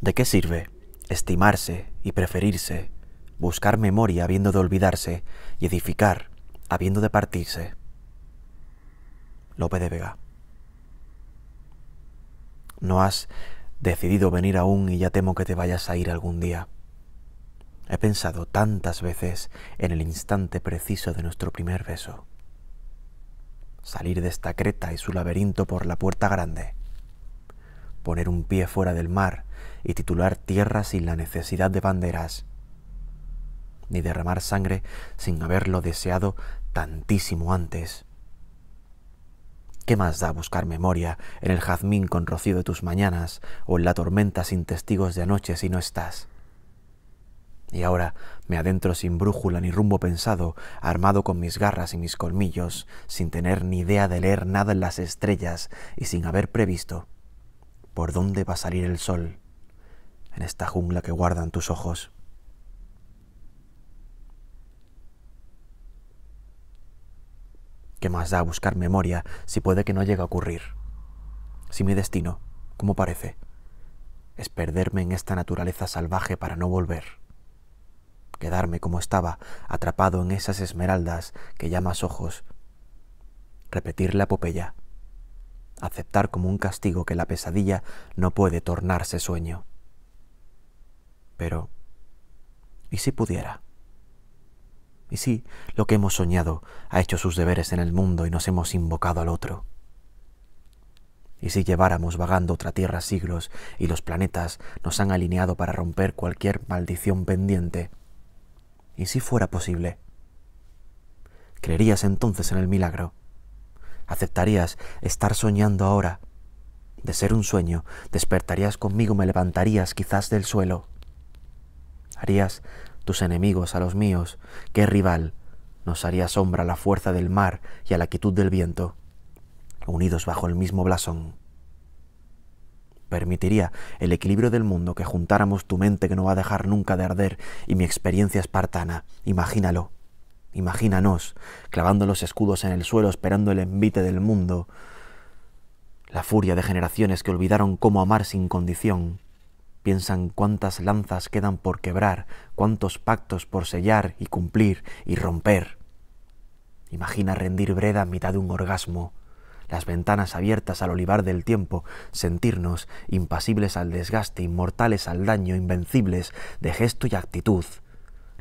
¿De qué sirve estimarse y preferirse, buscar memoria habiendo de olvidarse y edificar habiendo de partirse? Lope de Vega. No has decidido venir aún y ya temo que te vayas a ir algún día. He pensado tantas veces en el instante preciso de nuestro primer beso. Salir de esta creta y su laberinto por la puerta grande poner un pie fuera del mar y titular tierra sin la necesidad de banderas, ni derramar sangre sin haberlo deseado tantísimo antes. ¿Qué más da buscar memoria en el jazmín con rocío de tus mañanas o en la tormenta sin testigos de anoche si no estás? Y ahora me adentro sin brújula ni rumbo pensado, armado con mis garras y mis colmillos, sin tener ni idea de leer nada en las estrellas y sin haber previsto por dónde va a salir el sol en esta jungla que guardan tus ojos. ¿Qué más da buscar memoria si puede que no llegue a ocurrir? Si mi destino, como parece, es perderme en esta naturaleza salvaje para no volver, quedarme como estaba, atrapado en esas esmeraldas que llamas ojos, repetir la epopeya aceptar como un castigo que la pesadilla no puede tornarse sueño. Pero, ¿y si pudiera? ¿Y si lo que hemos soñado ha hecho sus deberes en el mundo y nos hemos invocado al otro? ¿Y si lleváramos vagando otra tierra siglos y los planetas nos han alineado para romper cualquier maldición pendiente? ¿Y si fuera posible? ¿Creerías entonces en el milagro? ¿Aceptarías estar soñando ahora? De ser un sueño, despertarías conmigo, me levantarías quizás del suelo. Harías tus enemigos a los míos, qué rival nos haría sombra a la fuerza del mar y a la quietud del viento, unidos bajo el mismo blasón. Permitiría el equilibrio del mundo que juntáramos tu mente que no va a dejar nunca de arder y mi experiencia espartana, imagínalo, Imagínanos, clavando los escudos en el suelo esperando el envite del mundo, la furia de generaciones que olvidaron cómo amar sin condición. Piensan cuántas lanzas quedan por quebrar, cuántos pactos por sellar y cumplir y romper. Imagina rendir breda a mitad de un orgasmo, las ventanas abiertas al olivar del tiempo, sentirnos impasibles al desgaste, inmortales al daño, invencibles de gesto y actitud,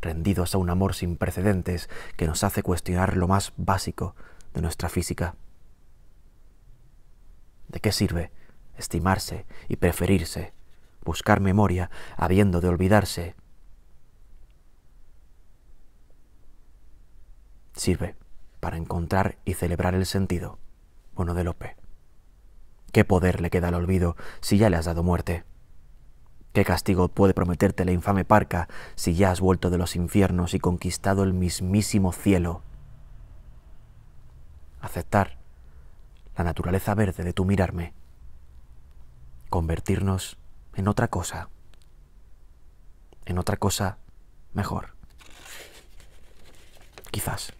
rendidos a un amor sin precedentes que nos hace cuestionar lo más básico de nuestra física. ¿De qué sirve estimarse y preferirse, buscar memoria habiendo de olvidarse? Sirve para encontrar y celebrar el sentido, bueno de Lope. ¿Qué poder le queda al olvido si ya le has dado muerte? ¿Qué castigo puede prometerte la infame parca si ya has vuelto de los infiernos y conquistado el mismísimo cielo? Aceptar la naturaleza verde de tu mirarme. Convertirnos en otra cosa. En otra cosa mejor. Quizás.